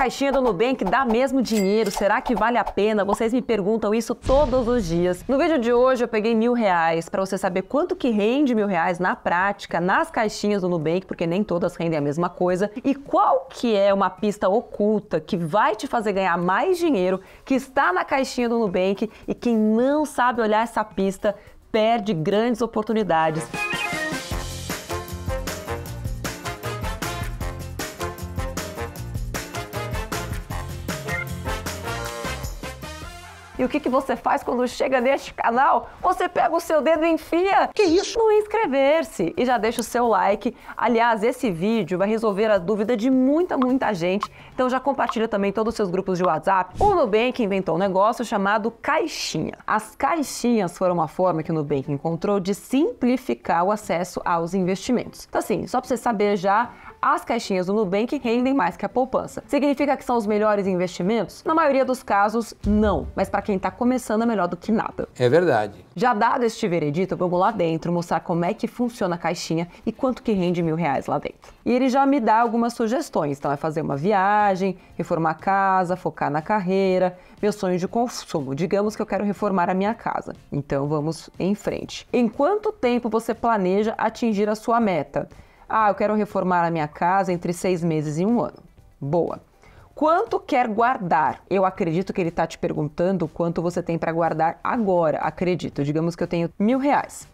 Caixinha do Nubank dá mesmo dinheiro? Será que vale a pena? Vocês me perguntam isso todos os dias. No vídeo de hoje eu peguei mil reais para você saber quanto que rende mil reais na prática, nas caixinhas do Nubank, porque nem todas rendem a mesma coisa, e qual que é uma pista oculta que vai te fazer ganhar mais dinheiro, que está na caixinha do Nubank e quem não sabe olhar essa pista perde grandes oportunidades. E o que, que você faz quando chega neste canal? Você pega o seu dedo e enfia. Que isso? No inscrever-se e já deixa o seu like. Aliás, esse vídeo vai resolver a dúvida de muita, muita gente. Então já compartilha também todos os seus grupos de WhatsApp. O Nubank inventou um negócio chamado caixinha. As caixinhas foram uma forma que o Nubank encontrou de simplificar o acesso aos investimentos. Então assim, só para você saber já, as caixinhas do Nubank rendem mais que a poupança. Significa que são os melhores investimentos? Na maioria dos casos, não. Mas para quem está começando é melhor do que nada. É verdade. Já dado este veredito, vamos lá dentro mostrar como é que funciona a caixinha e quanto que rende mil reais lá dentro. E ele já me dá algumas sugestões. Então é fazer uma viagem, reformar a casa, focar na carreira, meu sonho de consumo. Digamos que eu quero reformar a minha casa. Então vamos em frente. Em quanto tempo você planeja atingir a sua meta? Ah, eu quero reformar a minha casa entre seis meses e um ano. Boa. Quanto quer guardar? Eu acredito que ele está te perguntando quanto você tem para guardar agora. Acredito. Digamos que eu tenho mil reais.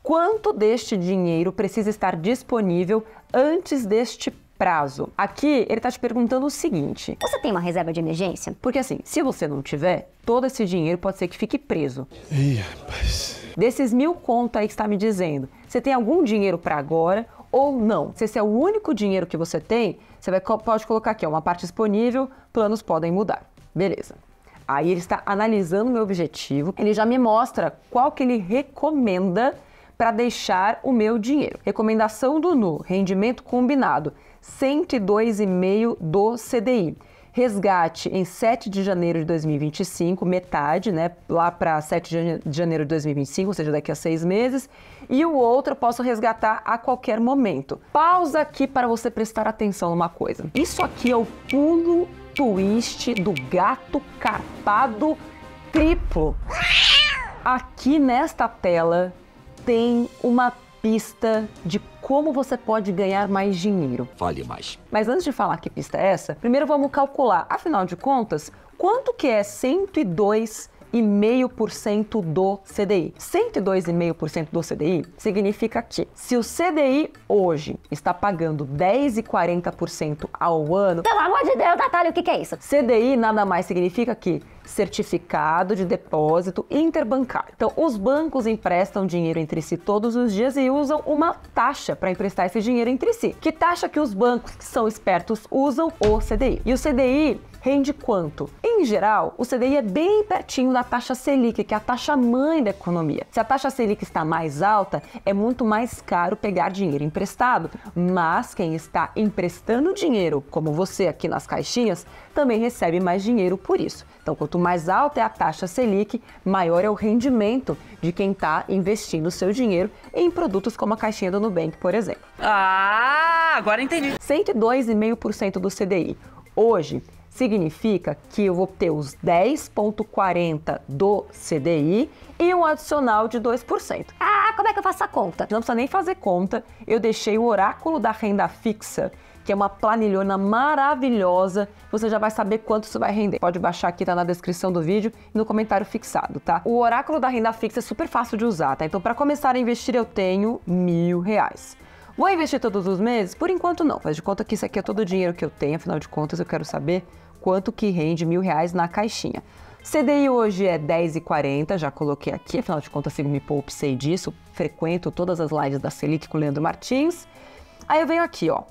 Quanto deste dinheiro precisa estar disponível antes deste prazo? Aqui ele está te perguntando o seguinte: Você tem uma reserva de emergência? Porque assim, se você não tiver, todo esse dinheiro pode ser que fique preso. Ih, rapaz. Desses mil contos aí que está me dizendo, você tem algum dinheiro para agora ou não. Se esse é o único dinheiro que você tem, você vai, pode colocar aqui uma parte disponível, planos podem mudar. Beleza. Aí ele está analisando o meu objetivo, ele já me mostra qual que ele recomenda para deixar o meu dinheiro. Recomendação do NU, rendimento combinado, 102,5 do CDI. Resgate em 7 de janeiro de 2025, metade, né? Lá para 7 de janeiro de 2025, ou seja, daqui a seis meses. E o outro eu posso resgatar a qualquer momento. Pausa aqui para você prestar atenção numa coisa. Isso aqui é o pulo twist do gato carpado triplo. Aqui nesta tela tem uma pista de como você pode ganhar mais dinheiro. Fale mais. Mas antes de falar que pista é essa, primeiro vamos calcular, afinal de contas, quanto que é 102 102,5% do CDI. 102,5% do CDI significa que se o CDI hoje está pagando 10,40% ao ano. Pelo amor de Deus, Natália, o que, que é isso? CDI nada mais significa que certificado de depósito interbancário. Então, os bancos emprestam dinheiro entre si todos os dias e usam uma taxa para emprestar esse dinheiro entre si. Que taxa que os bancos que são espertos usam? O CDI. E o CDI rende quanto? Em geral, o CDI é bem pertinho da taxa Selic, que é a taxa mãe da economia. Se a taxa Selic está mais alta, é muito mais caro pegar dinheiro emprestado, mas quem está emprestando dinheiro, como você aqui nas caixinhas, também recebe mais dinheiro por isso. Então, quanto mais alta é a taxa Selic, maior é o rendimento de quem está investindo seu dinheiro em produtos como a caixinha do Nubank, por exemplo. Ah, agora entendi. 102,5% do CDI. Hoje, Significa que eu vou ter os 10,40 do CDI e um adicional de 2%. Ah, como é que eu faço a conta? Não precisa nem fazer conta. Eu deixei o oráculo da renda fixa que é uma planilhona maravilhosa. Você já vai saber quanto isso vai render. Pode baixar aqui, tá na descrição do vídeo e no comentário fixado, tá? O oráculo da renda fixa é super fácil de usar, tá? Então, para começar a investir, eu tenho mil reais. Vou investir todos os meses? Por enquanto não. Faz de conta que isso aqui é todo o dinheiro que eu tenho, afinal de contas eu quero saber quanto que rende mil reais na caixinha. CDI hoje é 10,40, já coloquei aqui, afinal de contas se me poupe sei disso, frequento todas as lives da Selic com o Leandro Martins. Aí eu venho aqui, ó.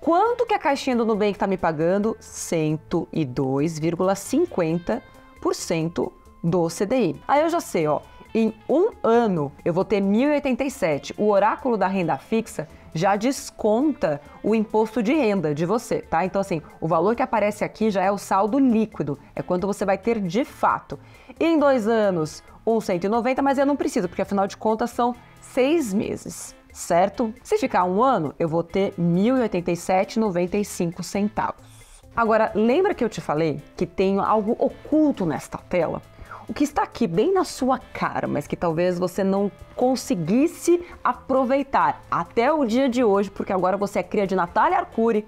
Quanto que a caixinha do Nubank está me pagando? 102,50% do CDI. Aí eu já sei, ó, em um ano, eu vou ter 1.087. O oráculo da renda fixa já desconta o imposto de renda de você, tá? Então, assim, o valor que aparece aqui já é o saldo líquido, é quanto você vai ter de fato. Em dois anos, 1.190, 190, mas eu não preciso, porque afinal de contas são seis meses, certo? Se ficar um ano, eu vou ter 1.087,95 centavos. Agora, lembra que eu te falei que tem algo oculto nesta tela? o que está aqui bem na sua cara, mas que talvez você não conseguisse aproveitar até o dia de hoje, porque agora você é cria de Natália Arcuri.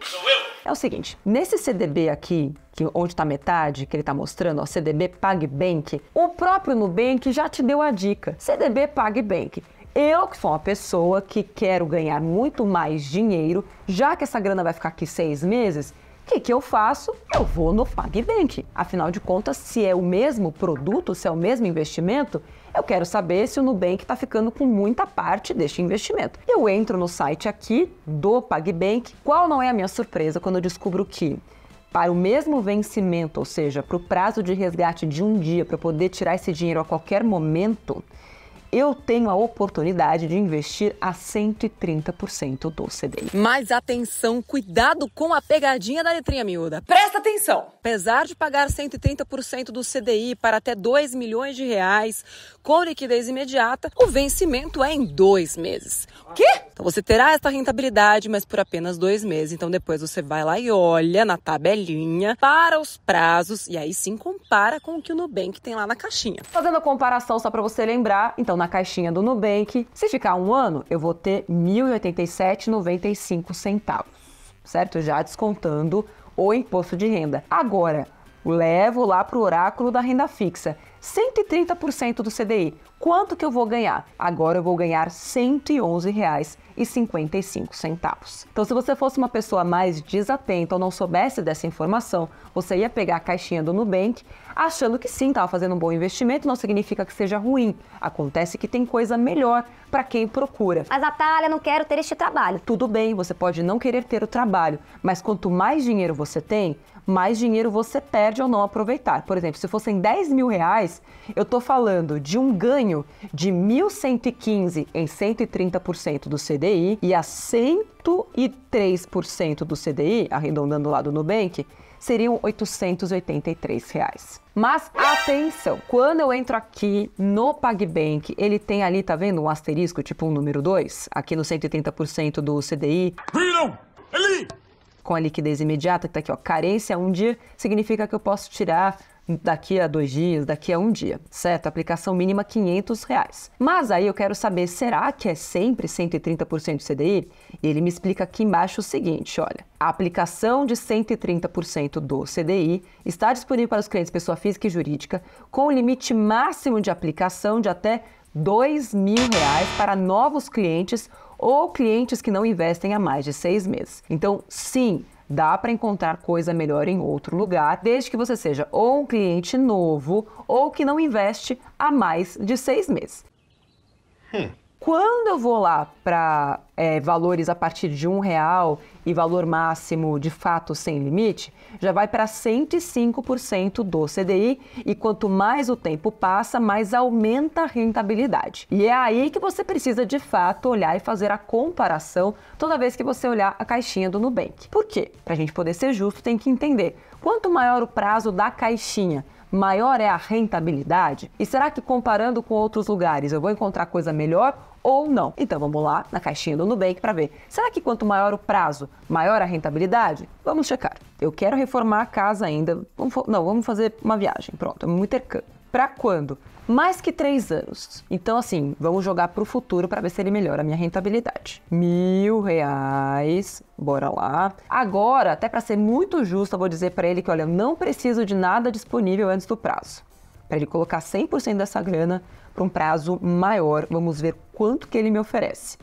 É o seguinte, nesse CDB aqui, que onde está metade, que ele está mostrando, ó, CDB PagBank, o próprio Nubank já te deu a dica. CDB PagBank. Eu, que sou uma pessoa que quero ganhar muito mais dinheiro, já que essa grana vai ficar aqui seis meses, o que, que eu faço? Eu vou no PagBank. Afinal de contas, se é o mesmo produto, se é o mesmo investimento, eu quero saber se o Nubank está ficando com muita parte deste investimento. Eu entro no site aqui do PagBank. Qual não é a minha surpresa quando eu descubro que para o mesmo vencimento, ou seja, para o prazo de resgate de um dia para poder tirar esse dinheiro a qualquer momento, eu tenho a oportunidade de investir a 130% do CDI. Mas atenção, cuidado com a pegadinha da letrinha miúda. Presta atenção! Apesar de pagar 130% do CDI para até 2 milhões de reais, com liquidez imediata, o vencimento é em dois meses. Quê? Então você terá essa rentabilidade, mas por apenas dois meses. Então depois você vai lá e olha na tabelinha para os prazos e aí sim compara com o que o Nubank tem lá na caixinha. Fazendo a comparação só para você lembrar, então na caixinha do Nubank, se ficar um ano, eu vou ter R$ 1.087,95 centavos, certo? Já descontando o imposto de renda. Agora, levo lá para o oráculo da renda fixa. 130% do CDI. Quanto que eu vou ganhar? Agora eu vou ganhar R$ 111,55. Então, se você fosse uma pessoa mais desatenta ou não soubesse dessa informação, você ia pegar a caixinha do Nubank achando que sim, estava fazendo um bom investimento, não significa que seja ruim. Acontece que tem coisa melhor para quem procura. Mas, Natália, não quero ter este trabalho. Tudo bem, você pode não querer ter o trabalho, mas quanto mais dinheiro você tem, mais dinheiro você perde ao não aproveitar. Por exemplo, se fossem 10 mil reais, reais, eu estou falando de um ganho de 1.115 em 130% do CDI e a 103% do CDI, arredondando lá do Nubank, seriam R$ 883. Reais. Mas atenção, quando eu entro aqui no PagBank, ele tem ali, tá vendo, um asterisco, tipo um número 2, aqui no 130% do CDI. Ali! Com a liquidez imediata, que tá aqui, ó, carência um dia, significa que eu posso tirar daqui a dois dias, daqui a um dia, certo? Aplicação mínima 500 reais. Mas aí eu quero saber, será que é sempre 130% CDI? E ele me explica aqui embaixo o seguinte, olha. A aplicação de 130% do CDI está disponível para os clientes pessoa física e jurídica com o limite máximo de aplicação de até R$ mil reais para novos clientes ou clientes que não investem há mais de seis meses. Então, sim, dá para encontrar coisa melhor em outro lugar, desde que você seja ou um cliente novo ou que não investe há mais de seis meses. Hum. Quando eu vou lá para é, valores a partir de um real e valor máximo de fato sem limite, já vai para 105% do CDI e quanto mais o tempo passa, mais aumenta a rentabilidade. E é aí que você precisa de fato olhar e fazer a comparação toda vez que você olhar a caixinha do Nubank. Por quê? Para a gente poder ser justo, tem que entender quanto maior o prazo da caixinha, maior é a rentabilidade? E será que comparando com outros lugares eu vou encontrar coisa melhor ou não? Então vamos lá na caixinha do Nubank para ver. Será que quanto maior o prazo, maior a rentabilidade? Vamos checar. Eu quero reformar a casa ainda. Vamos, não, vamos fazer uma viagem. Pronto, é um intercâmbio. Para quando? Mais que três anos. Então, assim, vamos jogar para o futuro para ver se ele melhora a minha rentabilidade. Mil reais, bora lá. Agora, até para ser muito justo, eu vou dizer para ele que, olha, eu não preciso de nada disponível antes do prazo. Para ele colocar 100% dessa grana para um prazo maior, vamos ver quanto que ele me oferece.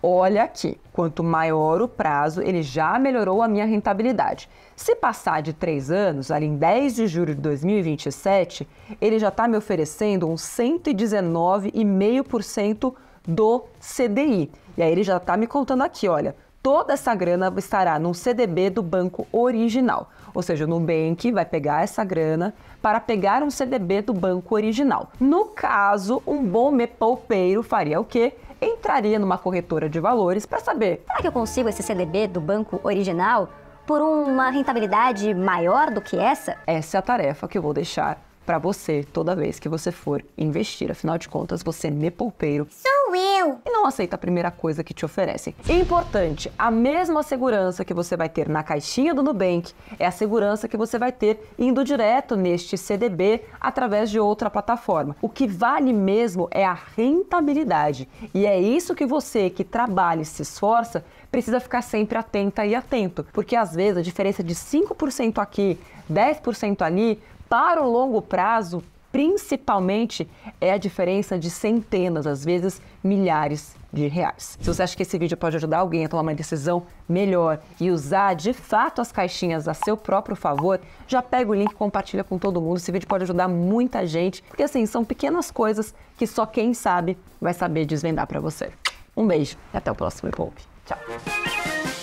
Olha aqui, quanto maior o prazo, ele já melhorou a minha rentabilidade. Se passar de 3 anos, ali em 10 de julho de 2027, ele já está me oferecendo um 119,5% do CDI. E aí ele já está me contando aqui, olha, toda essa grana estará num CDB do banco original. Ou seja, o Nubank vai pegar essa grana para pegar um CDB do banco original. No caso, um bom mepoupeiro faria o quê? entraria numa corretora de valores para saber: será que eu consigo esse CDB do banco original por uma rentabilidade maior do que essa? Essa é a tarefa que eu vou deixar para você toda vez que você for investir. Afinal de contas, você é me poupeiro eu. E não aceita a primeira coisa que te oferecem. Importante, a mesma segurança que você vai ter na caixinha do Nubank é a segurança que você vai ter indo direto neste CDB através de outra plataforma. O que vale mesmo é a rentabilidade. E é isso que você que trabalha e se esforça precisa ficar sempre atenta e atento, porque às vezes a diferença de 5% aqui, 10% ali, para o longo prazo principalmente é a diferença de centenas, às vezes milhares de reais. Se você acha que esse vídeo pode ajudar alguém a tomar uma decisão melhor e usar de fato as caixinhas a seu próprio favor, já pega o link e compartilha com todo mundo. Esse vídeo pode ajudar muita gente, porque assim, são pequenas coisas que só quem sabe vai saber desvendar para você. Um beijo e até o próximo Me Poupe. Tchau.